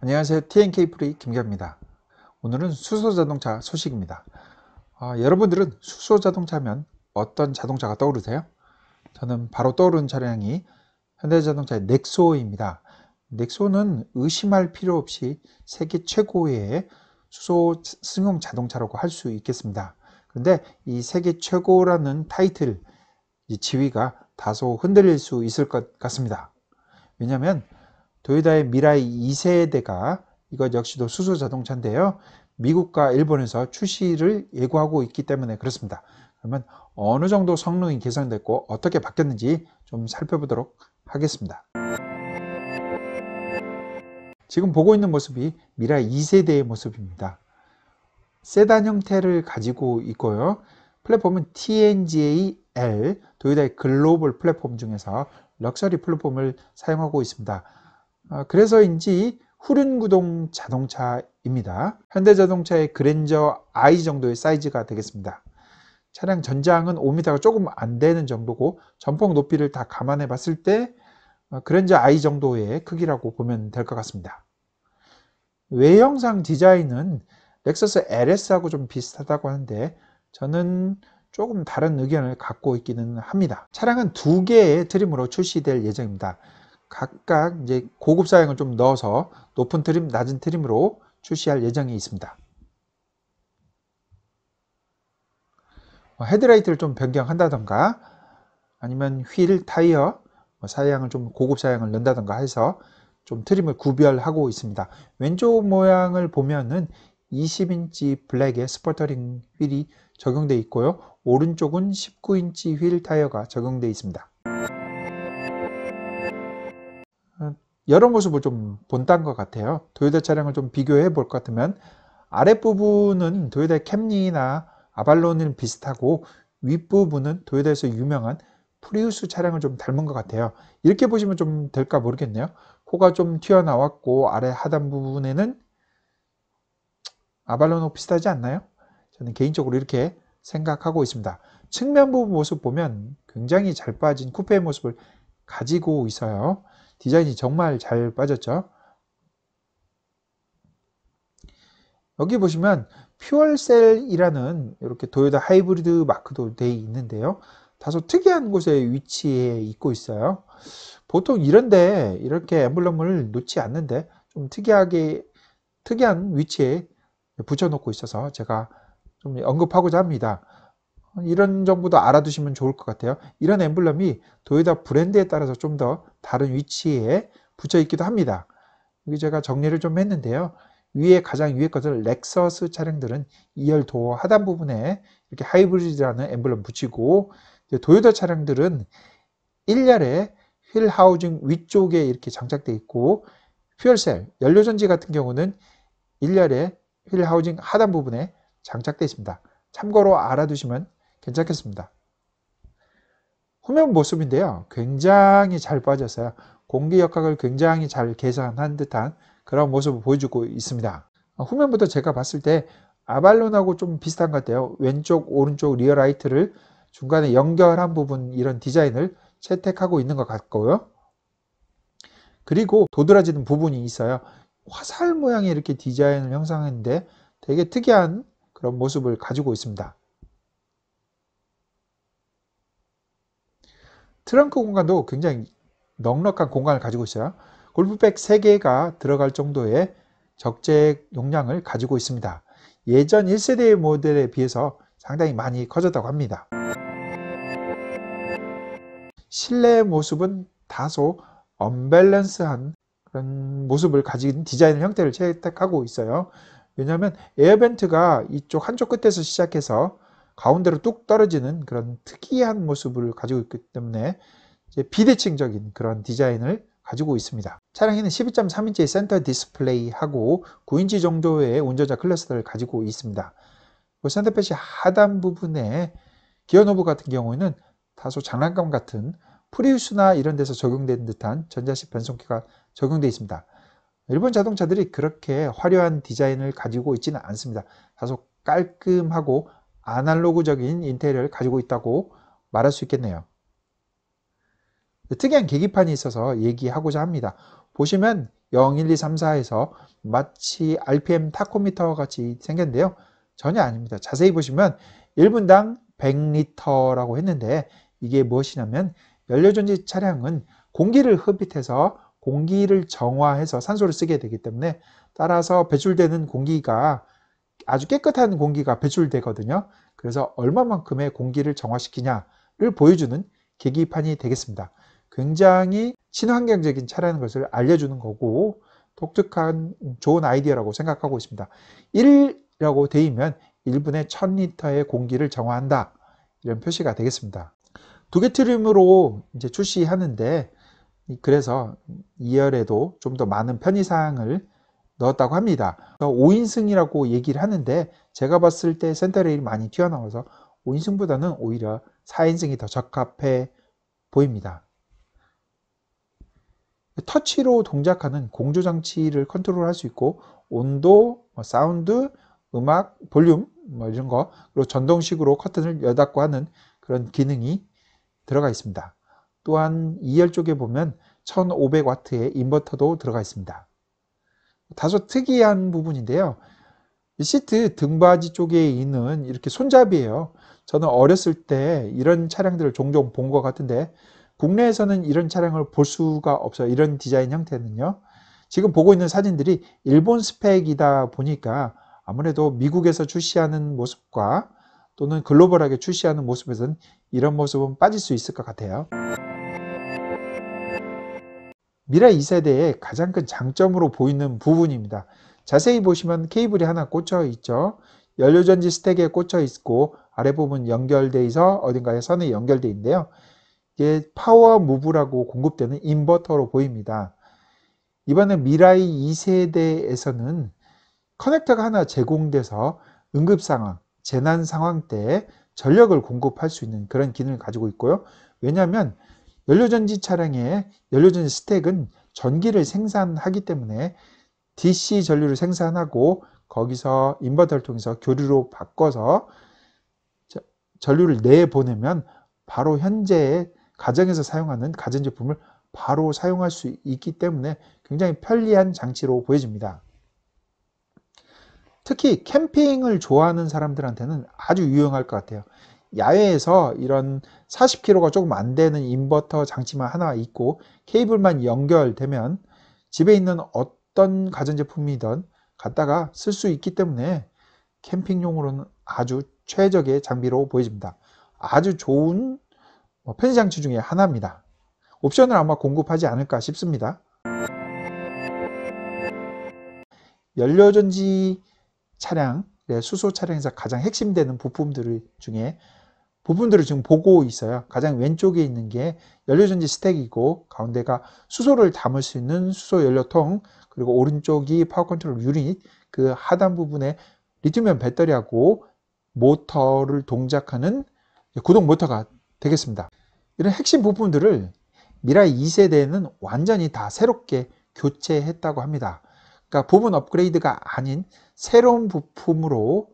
안녕하세요. TNK 프리 김갑입니다. 오늘은 수소 자동차 소식입니다. 아, 여러분들은 수소 자동차면 어떤 자동차가 떠오르세요? 저는 바로 떠오르는 차량이 현대자동차의 넥소입니다. 넥소는 의심할 필요 없이 세계 최고의 수소 승용 자동차라고 할 수 있겠습니다. 그런데 이 세계 최고라는 타이틀, 이 지위가 다소 흔들릴 수 있을 것 같습니다. 왜냐하면 도요다의 미라이 2세대가 이것 역시도 수소 자동차인데요. 미국과 일본에서 출시를 예고하고 있기 때문에 그렇습니다. 그러면 어느 정도 성능이 개선됐고 어떻게 바뀌었는지 좀 살펴보도록 하겠습니다. 지금 보고 있는 모습이 미라 2세대의 모습입니다. 세단 형태를 가지고 있고요. 플랫폼은 TNGA-L 도요다의 글로벌 플랫폼 중에서 럭셔리 플랫폼을 사용하고 있습니다. 아, 그래서인지 후륜구동 자동차입니다. 현대자동차의 그랜저 i 정도의 사이즈가 되겠습니다. 차량 전장은 5m가 조금 안 되는 정도고 전폭 높이를 다 감안해 봤을 때 어, 그랜저 i 정도의 크기라고 보면 될 것 같습니다. 외형상 디자인은 렉서스 LS하고 좀 비슷하다고 하는데 저는 조금 다른 의견을 갖고 있기는 합니다. 차량은 두 개의 트림으로 출시될 예정입니다. 각각 이제 고급 사양을 좀 넣어서 높은 트림, 낮은 트림으로 출시할 예정이 있습니다. 뭐 헤드라이트를 좀 변경한다던가 아니면 휠, 타이어 뭐 사양을 좀 고급 사양을 넣는다던가 해서 좀 트림을 구별하고 있습니다. 왼쪽 모양을 보면은 20인치 블랙의 스퍼터링 휠이 적용되어 있고요. 오른쪽은 19인치 휠 타이어가 적용되어 있습니다. 여러 모습을 좀 본단 것 같아요. 도요타 차량을 좀 비교해 볼 것 같으면 아랫부분은 도요타 캠리나 아발론을 비슷하고 윗부분은 도요타에서 유명한 프리우스 차량을 좀 닮은 것 같아요. 이렇게 보시면 좀 될까 모르겠네요. 코가 좀 튀어나왔고 아래 하단 부분에는 아발론하고 비슷하지 않나요? 저는 개인적으로 이렇게 생각하고 있습니다. 측면 부분 모습 보면 굉장히 잘 빠진 쿠페의 모습을 가지고 있어요. 디자인이 정말 잘 빠졌죠. 여기 보시면 퓨얼셀이라는 이렇게 도요다 하이브리드 마크도 되어 있는데요. 다소 특이한 곳에 위치해 있고 있어요. 보통 이런데 이렇게 엠블럼을 놓지 않는데 좀 특이하게 특이한 위치에 붙여놓고 있어서 제가 좀 언급하고자 합니다. 이런 정보도 알아두시면 좋을 것 같아요. 이런 엠블럼이 도요다 브랜드에 따라서 좀 더 다른 위치에 붙여 있기도 합니다. 여기 제가 정리를 좀 했는데요. 위에 가장 위에 것들 렉서스 차량들은 2열 도어 하단 부분에 이렇게 하이브리드라는 엠블럼 붙이고 도요타 차량들은 1열에 휠 하우징 위쪽에 이렇게 장착되어 있고 퓨얼셀 연료전지 같은 경우는 1열에 휠 하우징 하단 부분에 장착되어 있습니다. 참고로 알아두시면 괜찮겠습니다. 후면 모습인데요. 굉장히 잘 빠져서요. 공기 역학을 굉장히 잘 계산한 듯한 그런 모습을 보여주고 있습니다. 후면부터 제가 봤을 때 아발론하고 좀 비슷한 것 같아요. 왼쪽, 오른쪽 리어라이트를 중간에 연결한 부분 이런 디자인을 채택하고 있는 것 같고요. 그리고 도드라지는 부분이 있어요. 화살 모양의 이렇게 디자인을 형성했는데 되게 특이한 그런 모습을 가지고 있습니다. 트렁크 공간도 굉장히 넉넉한 공간을 가지고 있어요. 골프백 3개가 들어갈 정도의 적재 용량을 가지고 있습니다. 예전 1세대의 모델에 비해서 상당히 많이 커졌다고 합니다. 실내의 모습은 다소 언밸런스한 그런 모습을 가진 디자인 형태를 채택하고 있어요. 왜냐하면 에어벤트가 이쪽 한쪽 끝에서 시작해서 가운데로 뚝 떨어지는 그런 특이한 모습을 가지고 있기 때문에 비대칭적인 그런 디자인을 가지고 있습니다. 차량에는 12.3인치의 센터 디스플레이하고 9인치 정도의 운전자 클러스터를 가지고 있습니다. 센터패시 뭐 하단 부분에 기어 노브 같은 경우에는 다소 장난감 같은 프리우스나 이런 데서 적용된 듯한 전자식 변속기가 적용되어 있습니다. 일본 자동차들이 그렇게 화려한 디자인을 가지고 있지는 않습니다. 다소 깔끔하고 아날로그적인 인테리어를 가지고 있다고 말할 수 있겠네요. 특이한 계기판이 있어서 얘기하고자 합니다. 보시면 01234에서 마치 RPM 타코미터와 같이 생겼는데요. 전혀 아닙니다. 자세히 보시면 1분당 100리터라고 했는데 이게 무엇이냐면 연료전지 차량은 공기를 흡입해서 공기를 정화해서 산소를 쓰게 되기 때문에 따라서 배출되는 공기가 아주 깨끗한 공기가 배출되거든요. 그래서 얼마만큼의 공기를 정화시키냐를 보여주는 계기판이 되겠습니다. 굉장히 친환경적인 차라는 것을 알려주는 거고 독특한 좋은 아이디어라고 생각하고 있습니다. 1이라고 되면 1분에 1000리터의 공기를 정화한다. 이런 표시가 되겠습니다. 두 개 트림으로 이제 출시하는데 그래서 2열에도 좀 더 많은 편의사항을 넣었다고 합니다. 5인승이라고 얘기를 하는데 제가 봤을 때 센터레일이 많이 튀어나와서 5인승보다는 오히려 4인승이 더 적합해 보입니다. 터치로 동작하는 공조 장치를 컨트롤할 수 있고 온도, 뭐 사운드, 음악, 볼륨 뭐 이런 거 그리고 전동식으로 커튼을 열닫고 하는 그런 기능이 들어가 있습니다. 또한 2열 쪽에 보면 1500W의 인버터도 들어가 있습니다. 다소 특이한 부분인데요. 시트 등받이 쪽에 있는 이렇게 손잡이에요. 저는 어렸을 때 이런 차량들을 종종 본 것 같은데 국내에서는 이런 차량을 볼 수가 없어요. 이런 디자인 형태는요. 지금 보고 있는 사진들이 일본 스펙이다 보니까 아무래도 미국에서 출시하는 모습과 또는 글로벌하게 출시하는 모습에서는 이런 모습은 빠질 수 있을 것 같아요. 미래 2세대의 가장 큰 장점으로 보이는 부분입니다. 자세히 보시면 케이블이 하나 꽂혀 있죠. 연료전지 스택에 꽂혀 있고 아랫부분 연결돼 있어 어딘가에 선에 연결돼 있는데요. 이게 파워 무브라고 공급되는 인버터로 보입니다. 이번에 미라이 2세대에서는 커넥터가 하나 제공돼서 응급 상황, 재난 상황 때 전력을 공급할 수 있는 그런 기능을 가지고 있고요. 왜냐하면 연료전지 차량의 연료전지 스택은 전기를 생산하기 때문에 DC 전류를 생산하고 거기서 인버터를 통해서 교류로 바꿔서 전류를 내보내면 바로 현재의 가정에서 사용하는 가전제품을 바로 사용할 수 있기 때문에 굉장히 편리한 장치로 보여집니다. 특히 캠핑을 좋아하는 사람들한테는 아주 유용할 것 같아요. 야외에서 이런 40kg가 조금 안 되는 인버터 장치만 하나 있고 케이블만 연결되면 집에 있는 어떤 가전제품이든 갖다가 쓸 수 있기 때문에 캠핑용으로는 아주 최적의 장비로 보여집니다. 아주 좋은 어, 편의장치 중에 하나입니다. 옵션을 아마 공급하지 않을까 싶습니다. 연료전지 차량 네, 수소 차량에서 가장 핵심되는 부품들 중에 부분들을 지금 보고 있어요. 가장 왼쪽에 있는 게 연료전지 스택이고 가운데가 수소를 담을 수 있는 수소 연료통 그리고 오른쪽이 파워 컨트롤 유닛 그 하단 부분에 리튬이온 배터리하고 모터를 동작하는 구동 모터가 되겠습니다. 이런 핵심 부품들을 미라이 2세대에는 완전히 다 새롭게 교체했다고 합니다. 그러니까 부분 업그레이드가 아닌 새로운 부품으로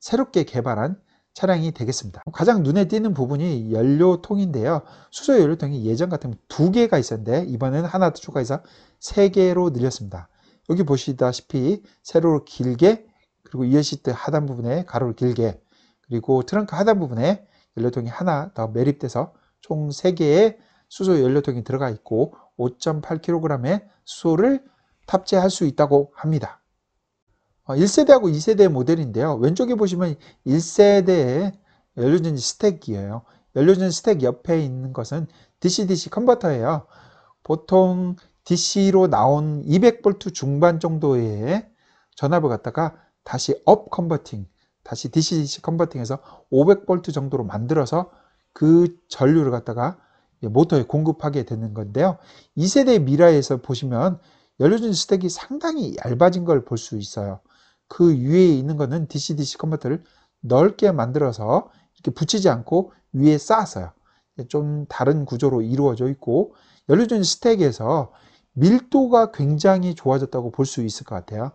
새롭게 개발한 차량이 되겠습니다. 가장 눈에 띄는 부분이 연료통인데요. 수소 연료통이 예전 같으면 두 개가 있었는데 이번에는 하나 더 추가해서 세 개로 늘렸습니다. 여기 보시다시피 세로로 길게 그리고 이 l 시트 하단 부분에 가로로 길게 그리고 트렁크 하단 부분에 연료통이 하나 더 매립돼서 총 세개의 수소 연료통이 들어가 있고 5.8kg의 수소를 탑재할 수 있다고 합니다. 1세대하고 어, 2세대 모델인데요. 왼쪽에 보시면 1세대의 연료전지 스택이에요. 연료전지 스택 옆에 있는 것은 DC-DC 컨버터예요. 보통 DC로 나온 200V 중반 정도의 전압을 갖다가 다시 업 컨버팅, 다시 DC-DC 컨버팅해서 500V 정도로 만들어서 그 전류를 갖다가 모터에 공급하게 되는 건데요. 2세대 미라에서 보시면 연료전지 스택이 상당히 얇아진 걸 볼 수 있어요. 그 위에 있는 거는 DC-DC 컨버터를 넓게 만들어서 이렇게 붙이지 않고 위에 쌓았어요. 좀 다른 구조로 이루어져 있고 연료전 스택에서 밀도가 굉장히 좋아졌다고 볼 수 있을 것 같아요.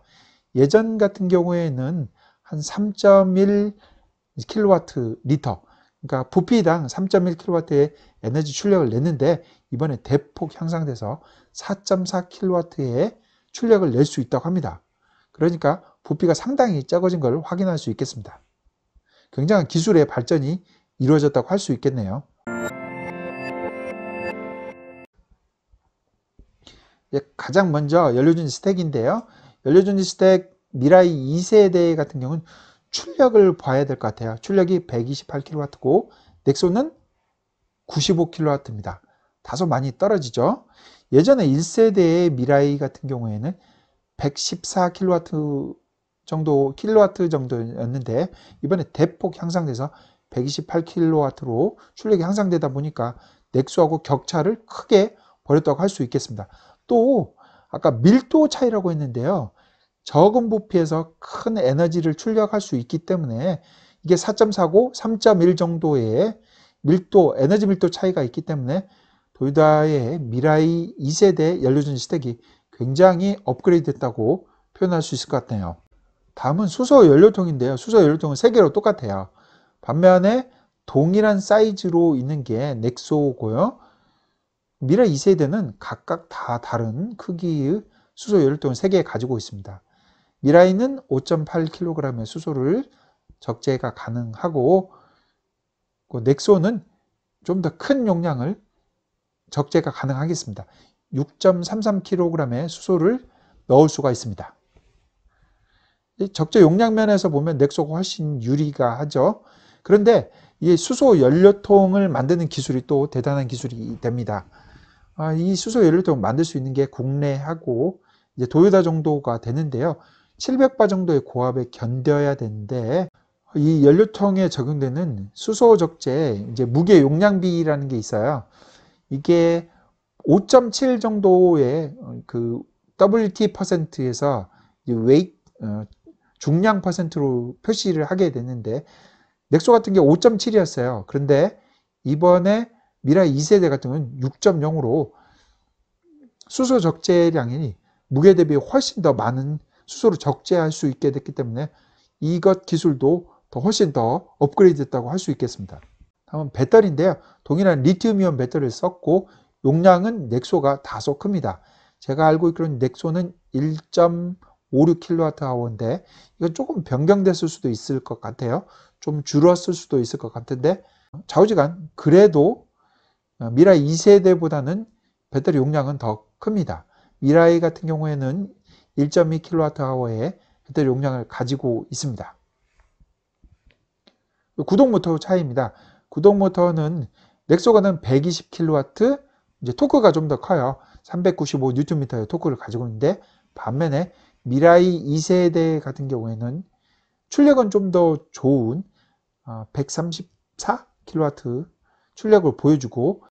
예전 같은 경우에는 한 3.1kW리터 그러니까 부피당 3.1kW의 에너지 출력을 냈는데 이번에 대폭 향상돼서 4.4kW의 출력을 낼 수 있다고 합니다. 그러니까 부피가 상당히 작아진 것을 확인할 수 있겠습니다. 굉장한 기술의 발전이 이루어졌다고 할 수 있겠네요. 예, 가장 먼저 연료전지 스택인데요. 연료전지 스택 미라이 2세대 같은 경우는 출력을 봐야 될 것 같아요. 출력이 128kW고 넥소는 95kW입니다. 다소 많이 떨어지죠. 예전에 1세대의 미라이 같은 경우에는 114kW 정도 킬로와트 정도였는데 이번에 대폭 향상돼서 128킬로와트로 출력이 향상되다 보니까 넥소하고 격차를 크게 벌였다고 할 수 있겠습니다. 또 아까 밀도 차이라고 했는데요. 적은 부피에서 큰 에너지를 출력할 수 있기 때문에 이게 4.4고 3.1 정도의 밀도, 에너지 밀도 차이가 있기 때문에 도요다의 미라이 2세대 연료전 지 스택이 굉장히 업그레이드 됐다고 표현할 수 있을 것 같네요. 다음은 수소 연료통인데요. 수소 연료통은 세 개로 똑같아요. 반면에 동일한 사이즈로 있는 게 넥소고요. 미라 2세대는 각각 다 다른 크기의 수소 연료통 을 3개 가지고 있습니다. 미라이는 5.8kg의 수소를 적재가 가능하고 그 넥소는 좀 더 큰 용량을 적재가 가능하겠습니다. 6.33kg의 수소를 넣을 수가 있습니다. 적재 용량 면에서 보면 넥소가 훨씬 유리가 하죠. 그런데 이 수소 연료통을 만드는 기술이 또 대단한 기술이 됩니다. 아, 이 수소 연료통 만들 수 있는 게 국내하고 이제 도요다 정도가 되는데요. 700바 정도의 고압에 견뎌야 되는데 이 연료통에 적용되는 수소 적재 이제 무게 용량비라는 게 있어요. 이게 5.7 정도의 어, 그 WT 퍼센트에서 웨이 어, 중량 퍼센트로 표시를 하게 됐는데 넥소 같은 게 5.7이었어요. 그런데 이번에 미라 2세대 같은 경우는 6.0으로 수소 적재량이 무게 대비 훨씬 더 많은 수소를 적재할 수 있게 됐기 때문에 이것 기술도 더 훨씬 더 업그레이드 됐다고 할 수 있겠습니다. 다음은 배터리인데요. 동일한 리튬이온 배터리를 썼고 용량은 넥소가 다소 큽니다. 제가 알고 있기로는 넥소는 1. 5, 6kWh인데 이건 조금 변경됐을 수도 있을 것 같아요. 좀 줄었을 수도 있을 것 같은데 좌우지간 그래도 어, 미라 2세대보다는 배터리 용량은 더 큽니다. 미라이 같은 경우에는 1.2kWh의 배터리 용량을 가지고 있습니다. 구동 모터 차이입니다. 구동 모터는 넥소가는 120kW, 이제 토크가 좀 더 커요. 395Nm의 토크를 가지고 있는데 반면에 미라이 2세대 같은 경우에는 출력은 좀 더 좋은 134kW 아, 출력을 보여주고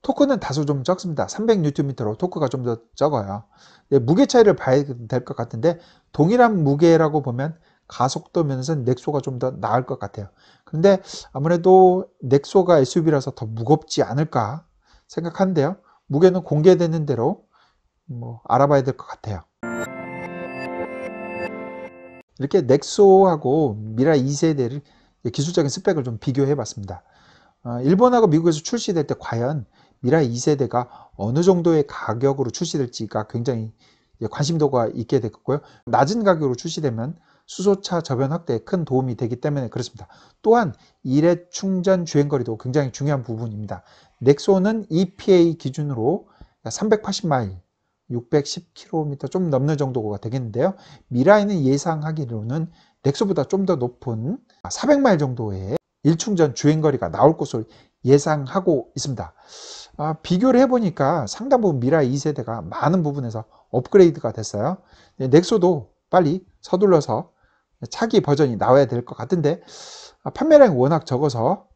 토크는 다소 좀 적습니다. 300Nm로 토크가 좀 더 적어요. 네, 무게 차이를 봐야 될 것 같은데 동일한 무게라고 보면 가속도 면에서는 넥소가 좀 더 나을 것 같아요. 그런데 아무래도 넥소가 SUV라서 더 무겁지 않을까 생각하는데요. 무게는 공개되는 대로 뭐 알아봐야 될 것 같아요. 이렇게 넥소하고 미라 2세대를 기술적인 스펙을 좀 비교해 봤습니다. 어, 일본하고 미국에서 출시될 때 과연 미라 2세대가 어느 정도의 가격으로 출시될지가 굉장히 관심도가 있게 됐고요. 낮은 가격으로 출시되면 수소차 저변 확대에 큰 도움이 되기 때문에 그렇습니다. 또한 일회 충전 주행거리도 굉장히 중요한 부분입니다. 넥소는 EPA 기준으로 380마일 610km 좀 넘는 정도가 되겠는데요. 미라에는 예상하기로는 넥소보다 좀 더 높은 400마일 정도의 일충전 주행거리가 나올 것으로 예상하고 있습니다. 아, 비교를 해보니까 상당 부분 미라 2세대가 많은 부분에서 업그레이드가 됐어요. 네, 넥소도 빨리 서둘러서 차기 버전이 나와야 될 것 같은데 아, 판매량이 워낙 적어서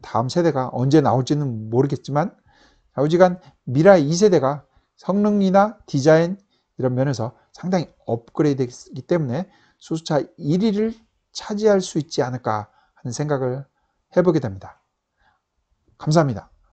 다음 세대가 언제 나올지는 모르겠지만 자우지간 미라 2세대가 성능이나 디자인 이런 면에서 상당히 업그레이드 되기 때문에 수소차 1위를 차지할 수 있지 않을까 하는 생각을 해보게 됩니다. 감사합니다.